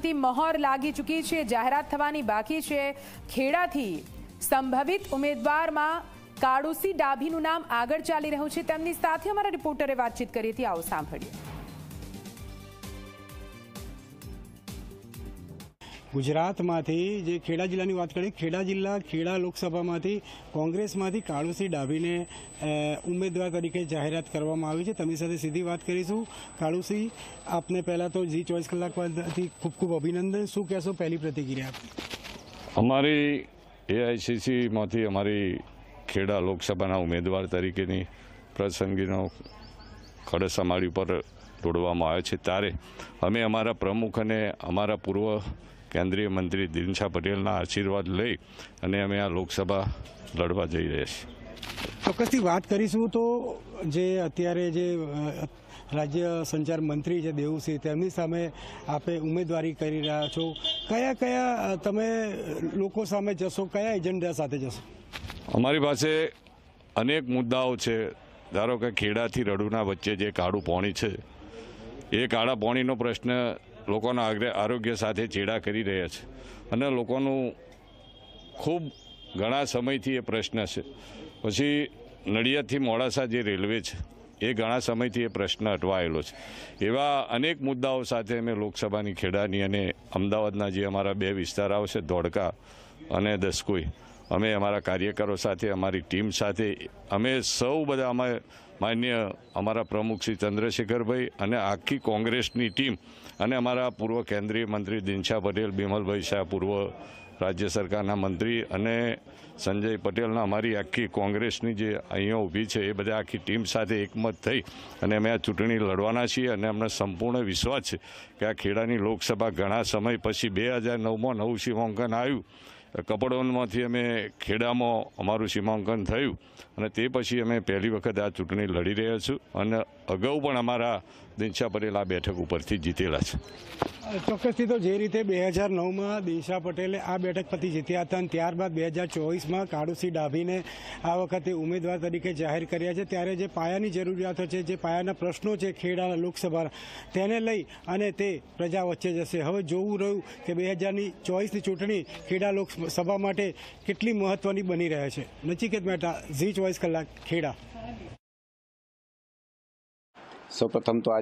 કામથી મહોર લાગી ચૂકી છે જાહેરાત થવાની બાકી છે ખેડાથી સંભવિત ઉમેદવારમાં કાળુસી ડાભીનું નામ આગળ ચાલી રહ્યું છે તેમની સાથે અમારા રિપોર્ટરે વાતચીત કરી હતી આવું સાંભળીએ ગુજરાતમાંથી જે ખેડા જિલ્લાની વાત કરીએ ખેડા જિલ્લા ખેડા લોકસભામાંથી કોંગ્રેસમાંથી કાળુસિંહ ડાભીને ઉમેદવાર તરીકે જાહેરાત કરવામાં આવી છે તેમની સાથે સીધી વાત કરીશું કાળુસિંહ આપને પહેલાં તો જી ચોવીસ કલાક પરથી ખૂબ ખૂબ અભિનંદન શું કહેશો પહેલી પ્રતિક્રિયા અમારી એઆઈસીસીમાંથી અમારી ખેડા લોકસભાના ઉમેદવાર તરીકેની પ્રસંગીનો ખડસ અમારી ઉપર તોડવામાં આવ્યો છે ત્યારે અમે અમારા પ્રમુખ અને અમારા પૂર્વ કેન્દ્રીય મંત્રી દિનશા પટેલના આશીર્વાદ લઈ અને અમે આ લોકસભા લડવા જઈ રહ્યા છીએ ચોક્કસથી વાત કરીશું તો જે અત્યારે જે રાજ્ય સંચાર મંત્રી છે દેવુસિંહ તેમની સામે આપે ઉમેદવારી કરી રહ્યા છો કયા કયા તમે લોકો સામે જશો કયા એજન્ડા સાથે જશો અમારી પાસે અનેક મુદ્દાઓ છે ધારો કે ખેડાથી રડુના વચ્ચે જે કાળું પોણી છે એ કાળા પોણીનો પ્રશ્ન લોકોના આરોગ્ય સાથે ચેડા કરી રહ્યા છે અને લોકોનું ખૂબ ઘણા સમયથી એ પ્રશ્ન છે પછી નડિયાદથી મોડાસા જે રેલવે છે એ ઘણા સમયથી એ પ્રશ્ન અટવાયેલો છે એવા અનેક મુદ્દાઓ સાથે અમે લોકસભાની ખેડાની અને અમદાવાદના જે અમારા બે વિસ્તાર આવશે ધોળકા અને દસકોઈ અમે અમારા કાર્યકરો સાથે અમારી ટીમ સાથે અમે સૌ બધા અમે માન્ય અમારા પ્રમુખ શ્રી ચંદ્રશેખરભાઈ અને આખી કોંગ્રેસની ટીમ અને અમારા પૂર્વ કેન્દ્રીય મંત્રી દિનશા પટેલ બિમલભાઈ શાહ પૂર્વ રાજ્ય સરકારના મંત્રી અને સંજય પટેલના અમારી આખી કોંગ્રેસની જે અહીંયા ઊભી છે એ બધા આખી ટીમ સાથે એકમત થઈ અને અમે આ ચૂંટણી લડવાના છીએ અને અમને સંપૂર્ણ વિશ્વાસ છે કે આ ખેડાની લોકસભા ઘણા સમય પછી બે હજાર નવમાં નવું શિવંકન આવ્યું કપડોનમાંથી અમે ખેડામાં અમારું સીમાંકન થયું અને તે પછી અમે પહેલી વખત આ ચૂંટણી લડી રહ્યા છું અને અગાઉ પણ અમારા દિનશા પટેલ આ બેઠક ઉપરથી જીતેલા છે ચોક્કસથી તો જે રીતે બે હજાર નવમાં દિનશા પટેલે આ બેઠક પરથી જીત્યા હતા અને ત્યારબાદ બે હજાર ચોવીસમાં કાળુસિંહ ડાભીને આ વખતે ઉમેદવાર તરીકે જાહેર કર્યા છે ત્યારે જે પાયાની જરૂરિયાતો છે જે પાયાના પ્રશ્નો છે ખેડાના લોકસભા તેને લઈ અને તે પ્રજા વચ્ચે જશે હવે જોવું રહ્યું કે બે હજારની ચોવીસની ચૂંટણી ખેડા લોકસભા સભા માટે કેટલી મહત્વની બની રહ્યા છે નચિકેત મહેતા ઝી ચોવીસ કલાક ખેડા સૌપ્રથમ તો આજે